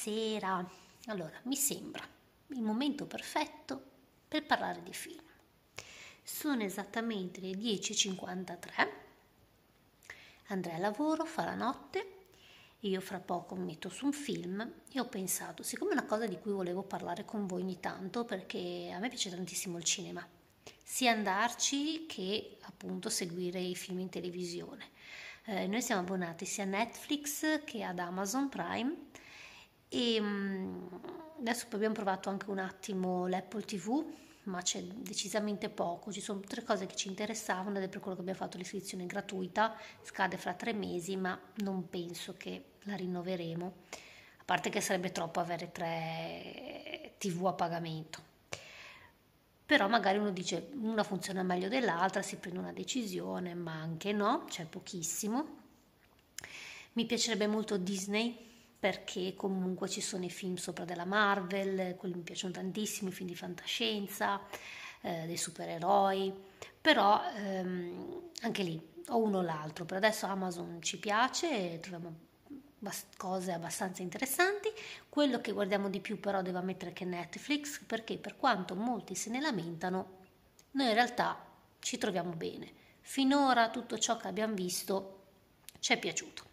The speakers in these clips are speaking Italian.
sera. Allora, mi sembra il momento perfetto per parlare di film. Sono esattamente le 10.53. Andrei al lavoro, fa la notte. Io fra poco mi metto su un film e ho pensato, siccome è una cosa di cui volevo parlare con voi ogni tanto, perché a me piace tantissimo il cinema, sia andarci che appunto seguire i film in televisione. Eh, noi siamo abbonati sia a Netflix che ad Amazon Prime e mm, adesso poi abbiamo provato anche un attimo l'Apple TV, ma c'è decisamente poco. Ci sono tre cose che ci interessavano ed è per quello che abbiamo fatto l'iscrizione gratuita. Scade fra tre mesi, ma non penso che la rinnoveremo. A parte che sarebbe troppo avere tre TV a pagamento. Però magari uno dice una funziona meglio dell'altra, si prende una decisione, ma anche no, c'è cioè pochissimo. Mi piacerebbe molto Disney, perché comunque ci sono i film sopra della Marvel, quelli mi piacciono tantissimo, i film di fantascienza, eh, dei supereroi, però ehm, anche lì o uno o l'altro. Per adesso Amazon ci piace, troviamo cose abbastanza interessanti. Quello che guardiamo di più però devo ammettere che è Netflix, perché per quanto molti se ne lamentano, noi in realtà ci troviamo bene. Finora tutto ciò che abbiamo visto ci è piaciuto.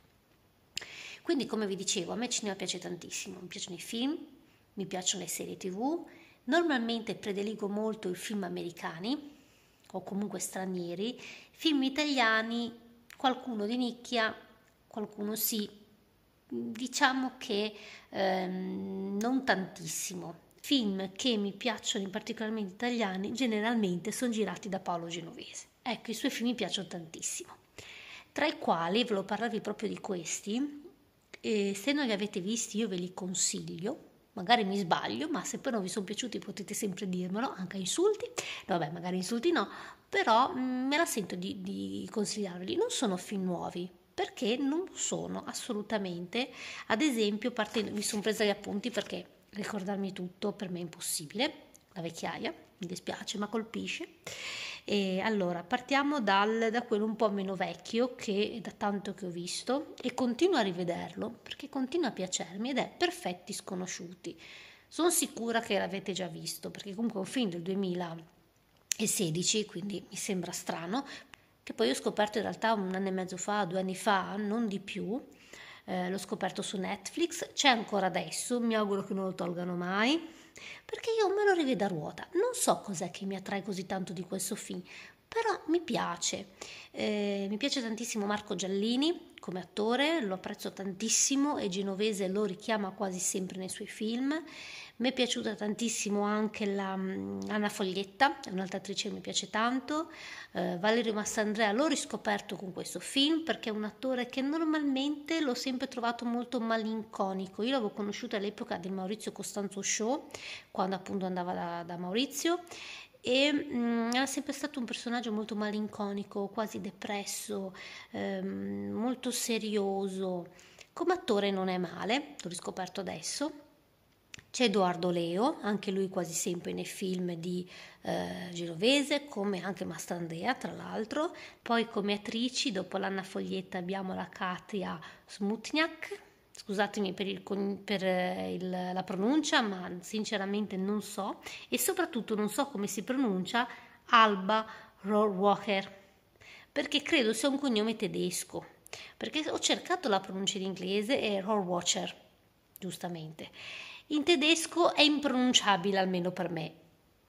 Quindi, come vi dicevo, a me il cinema piace tantissimo, mi piacciono i film, mi piacciono le serie tv, normalmente prediligo molto i film americani o comunque stranieri, film italiani, qualcuno di nicchia, qualcuno sì, diciamo che ehm, non tantissimo. Film che mi piacciono, in particolarmente italiani, generalmente sono girati da Paolo Genovese. Ecco, i suoi film mi piacciono tantissimo, tra i quali, ve lo parlavi proprio di questi, e se non li avete visti io ve li consiglio, magari mi sbaglio, ma se poi non vi sono piaciuti potete sempre dirmelo, anche insulti, vabbè magari insulti no, però mm, me la sento di, di consigliarveli, non sono film nuovi, perché non sono assolutamente, ad esempio, partendo, mi sono presa gli appunti perché ricordarmi tutto per me è impossibile, la vecchiaia, mi dispiace, ma colpisce. E allora, partiamo dal, da quello un po' meno vecchio che da tanto che ho visto e continuo a rivederlo perché continua a piacermi ed è Perfetti Sconosciuti. Sono sicura che l'avete già visto perché comunque è un film del 2016, quindi mi sembra strano, che poi ho scoperto in realtà un anno e mezzo fa, due anni fa, non di più, eh, l'ho scoperto su Netflix, c'è ancora adesso, mi auguro che non lo tolgano mai perché io me lo rivedo a ruota. Non so cos'è che mi attrae così tanto di questo film, però mi piace. Eh, mi piace tantissimo Marco Giallini come attore, lo apprezzo tantissimo e Genovese lo richiama quasi sempre nei suoi film. Mi è piaciuta tantissimo anche la, mm, Anna Foglietta, è un'altra attrice che mi piace tanto. Eh, Valerio Massandrea l'ho riscoperto con questo film perché è un attore che normalmente l'ho sempre trovato molto malinconico. Io l'avevo conosciuto all'epoca del Maurizio Costanzo Show, quando appunto andava da, da Maurizio e mh, mm, era sempre stato un personaggio molto malinconico, quasi depresso, ehm, molto serioso. Come attore non è male, l'ho riscoperto adesso. C'è Edoardo Leo, anche lui quasi sempre nei film di eh, Genovese, come anche Mastandrea, tra l'altro. Poi come attrici, dopo l'Anna Foglietta, abbiamo la Katia Smutniak, scusatemi per, il, per eh, il, la pronuncia, ma sinceramente non so, e soprattutto non so come si pronuncia Alba Rohrwacher, perché credo sia un cognome tedesco, perché ho cercato la pronuncia in inglese e Rohrwacher, giustamente. In tedesco è impronunciabile almeno per me,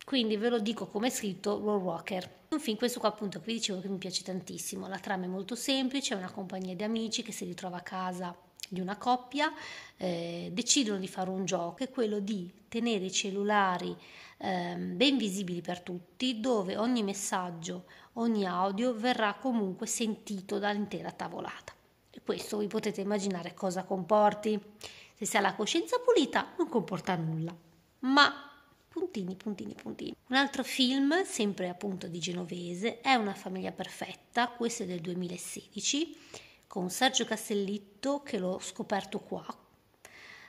quindi ve lo dico come è scritto Roll Walker. Un film questo qua appunto che vi dicevo che mi piace tantissimo, la trama è molto semplice, è una compagnia di amici che si ritrova a casa di una coppia eh, decidono di fare un gioco, è quello di tenere i cellulari eh, ben visibili per tutti, dove ogni messaggio, ogni audio verrà comunque sentito dall'intera tavolata. E questo vi potete immaginare cosa comporti. Se si ha la coscienza pulita non comporta nulla, ma puntini, puntini, puntini. Un altro film, sempre appunto di Genovese, è Una famiglia perfetta, questo è del 2016 con Sergio Castellitto che l'ho scoperto qua,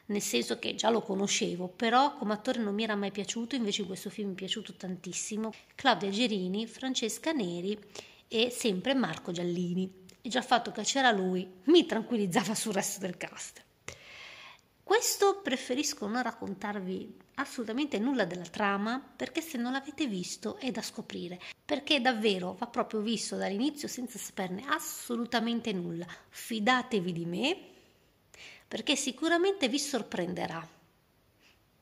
nel senso che già lo conoscevo, però come attore non mi era mai piaciuto, invece in questo film mi è piaciuto tantissimo, Claudia Gerini, Francesca Neri e sempre Marco Giallini. E già il fatto che c'era lui mi tranquillizzava sul resto del cast. Questo preferisco non raccontarvi assolutamente nulla della trama perché se non l'avete visto è da scoprire, perché davvero va proprio visto dall'inizio senza saperne assolutamente nulla. Fidatevi di me perché sicuramente vi sorprenderà.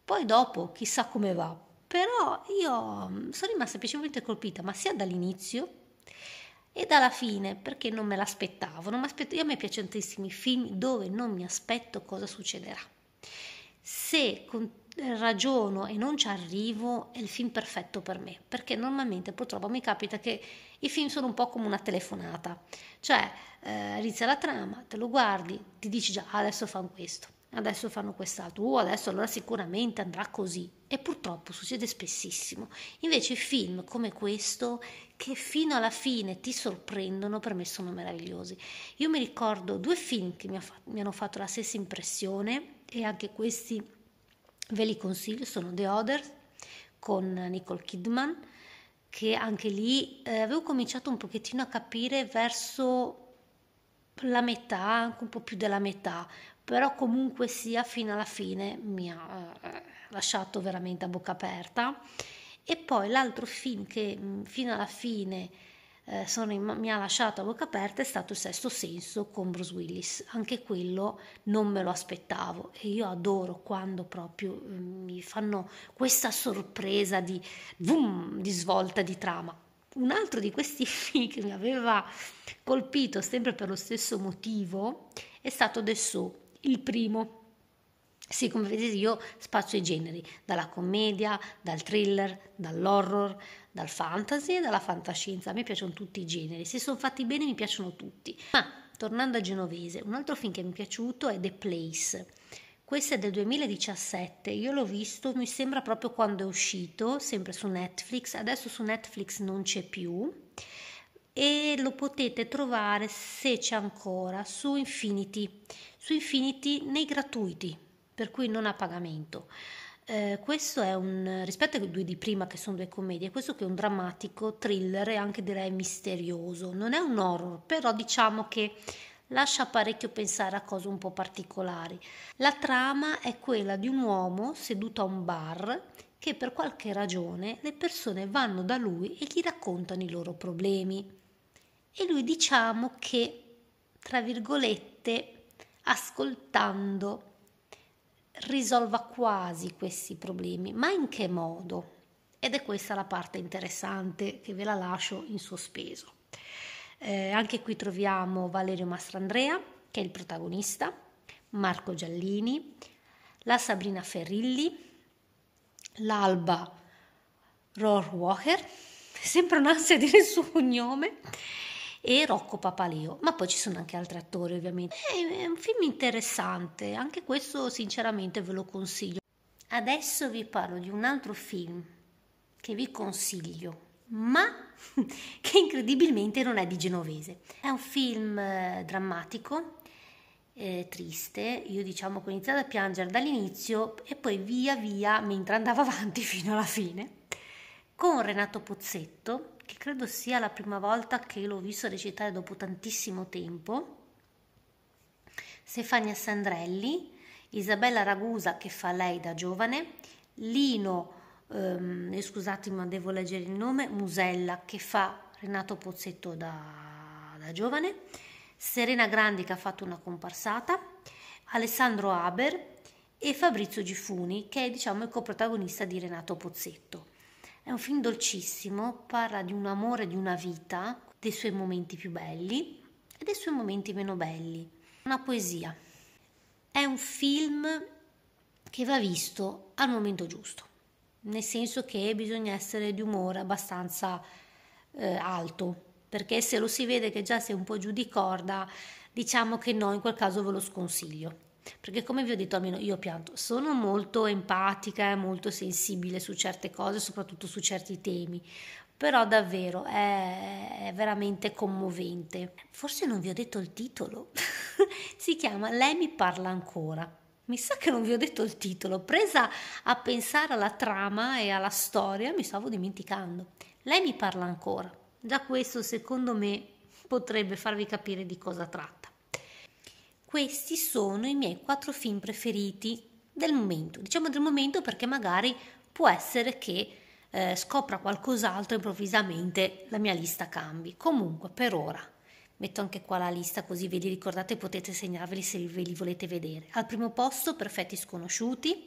Poi dopo chissà come va, però io mm, sono rimasta semplicemente colpita, ma sia dall'inizio e dalla fine perché non me l'aspettavo. Non io a me piace tantissimi film dove non mi aspetto cosa succederà. Se con ragiono e non ci arrivo è il film perfetto per me, perché normalmente purtroppo mi capita che i film sono un po' come una telefonata, cioè eh, inizia la trama, te lo guardi, ti dici già adesso fanno questo, adesso fanno quest'altro, uh, adesso allora sicuramente andrà così e purtroppo succede spessissimo. Invece film come questo che fino alla fine ti sorprendono per me sono meravigliosi. Io mi ricordo due film che mi, ha fatto, mi hanno fatto la stessa impressione e anche questi Ve li consiglio, sono The Others con Nicole Kidman, che anche lì eh, avevo cominciato un pochettino a capire verso la metà, anche un po' più della metà, però comunque sia fino alla fine mi ha eh, lasciato veramente a bocca aperta. E poi l'altro film che mh, mm, fino alla fine eh, in, mi ha lasciato a bocca aperta è stato il sesto senso con Bruce Willis. Anche quello non me lo aspettavo e io adoro quando proprio mm, mi fanno questa sorpresa di, boom, di svolta di trama. Un altro di questi film che mi aveva colpito sempre per lo stesso motivo è stato The Saw, il primo sì, come vedete io spazio i generi, dalla commedia, dal thriller, dall'horror, dal fantasy e dalla fantascienza. A me piacciono tutti i generi, se sono fatti bene mi piacciono tutti. Ma tornando a Genovese, un altro film che mi è piaciuto è The Place. Questo è del 2017, io l'ho visto, mi sembra proprio quando è uscito, sempre su Netflix, adesso su Netflix non c'è più e lo potete trovare se c'è ancora su Infinity, su Infinity nei gratuiti, per cui non ha pagamento. Eh, questo è un, rispetto ai due di prima che sono due commedie, questo che è un drammatico thriller e anche direi misterioso, non è un horror, però diciamo che lascia parecchio pensare a cose un po' particolari. La trama è quella di un uomo seduto a un bar che per qualche ragione le persone vanno da lui e gli raccontano i loro problemi e lui diciamo che, tra virgolette, ascoltando risolva quasi questi problemi, ma in che modo? Ed è questa la parte interessante che ve la lascio in sospeso. Eh, anche qui troviamo Valerio Mastrandrea, che è il protagonista, Marco Giallini, la Sabrina Ferrilli, l'Alba Rohrwacher, sembra un'ansia dire il suo cognome, e Rocco Papaleo, ma poi ci sono anche altri attori ovviamente. È un film interessante, anche questo sinceramente ve lo consiglio. Adesso vi parlo di un altro film che vi consiglio, ma che incredibilmente non è di genovese. È un film eh, drammatico, eh, triste, io diciamo che ho iniziato a piangere dall'inizio e poi via via mentre andavo avanti fino alla fine, con Renato Pozzetto che credo sia la prima volta che l'ho visto recitare dopo tantissimo tempo, Stefania Sandrelli, Isabella Ragusa che fa lei da giovane, Lino, ehm, eh, scusatemi ma devo leggere il nome, Musella che fa Renato Pozzetto da, da giovane, Serena Grandi che ha fatto una comparsata, Alessandro Haber e Fabrizio Gifuni che è diciamo il coprotagonista di Renato Pozzetto. È un film dolcissimo, parla di un amore di una vita, dei suoi momenti più belli e dei suoi momenti meno belli. Una poesia. È un film che va visto al momento giusto, nel senso che bisogna essere di umore abbastanza eh, alto, perché se lo si vede che già sei un po' giù di corda, diciamo che no, in quel caso ve lo sconsiglio perché come vi ho detto almeno io pianto, sono molto empatica e molto sensibile su certe cose, soprattutto su certi temi, però davvero è, è veramente commovente. Forse non vi ho detto il titolo, si chiama Lei mi parla ancora. Mi sa che non vi ho detto il titolo, presa a pensare alla trama e alla storia mi stavo dimenticando. Lei mi parla ancora. Già questo secondo me potrebbe farvi capire di cosa tratta. Questi sono i miei quattro film preferiti del momento. Diciamo del momento perché magari può essere che eh, scopra qualcos'altro improvvisamente la mia lista cambi. Comunque, per ora metto anche qua la lista così ve li ricordate e potete segnarveli se ve li volete vedere. Al primo posto, Perfetti sconosciuti.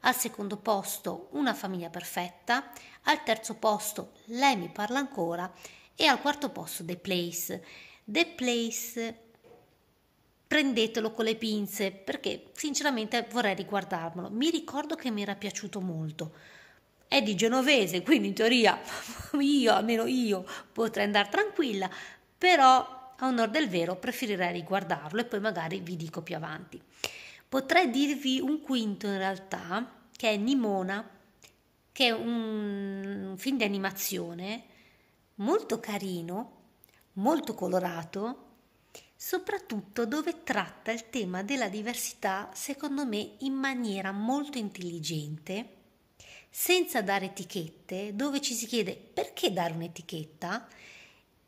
Al secondo posto, Una famiglia perfetta. Al terzo posto, Lei mi parla ancora. E al quarto posto, The Place. The Place prendetelo con le pinze perché sinceramente vorrei riguardarmelo. Mi ricordo che mi era piaciuto molto. È di genovese, quindi in teoria io, almeno io, potrei andare tranquilla, però a onore del vero preferirei riguardarlo e poi magari vi dico più avanti. Potrei dirvi un quinto in realtà, che è Nimona, che è un film di animazione molto carino, molto colorato, soprattutto dove tratta il tema della diversità, secondo me, in maniera molto intelligente, senza dare etichette, dove ci si chiede perché dare un'etichetta.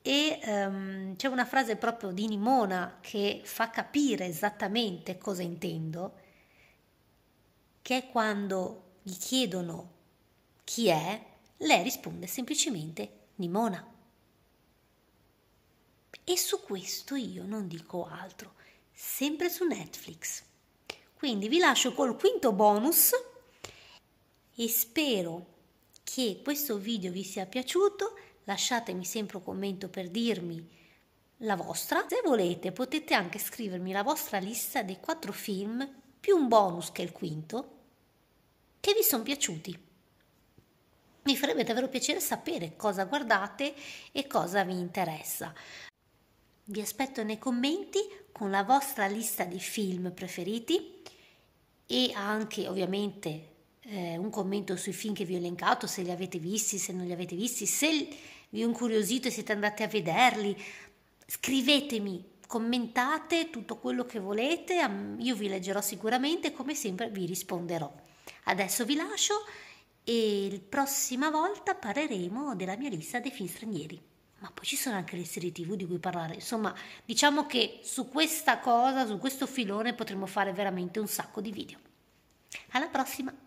E um, c'è una frase proprio di Nimona che fa capire esattamente cosa intendo, che è quando gli chiedono chi è, lei risponde semplicemente Nimona. E su questo io non dico altro, sempre su Netflix. Quindi vi lascio col quinto bonus e spero che questo video vi sia piaciuto. Lasciatemi sempre un commento per dirmi la vostra. Se volete potete anche scrivermi la vostra lista dei quattro film più un bonus che è il quinto che vi sono piaciuti. Mi farebbe davvero piacere sapere cosa guardate e cosa vi interessa. Vi aspetto nei commenti con la vostra lista di film preferiti e anche ovviamente eh, un commento sui film che vi ho elencato, se li avete visti, se non li avete visti, se vi ho incuriosito e siete andati a vederli. Scrivetemi, commentate tutto quello che volete, io vi leggerò sicuramente e come sempre vi risponderò. Adesso vi lascio e la prossima volta parleremo della mia lista dei film stranieri ma poi ci sono anche le serie tv di cui parlare. Insomma, diciamo che su questa cosa, su questo filone potremmo fare veramente un sacco di video. Alla prossima!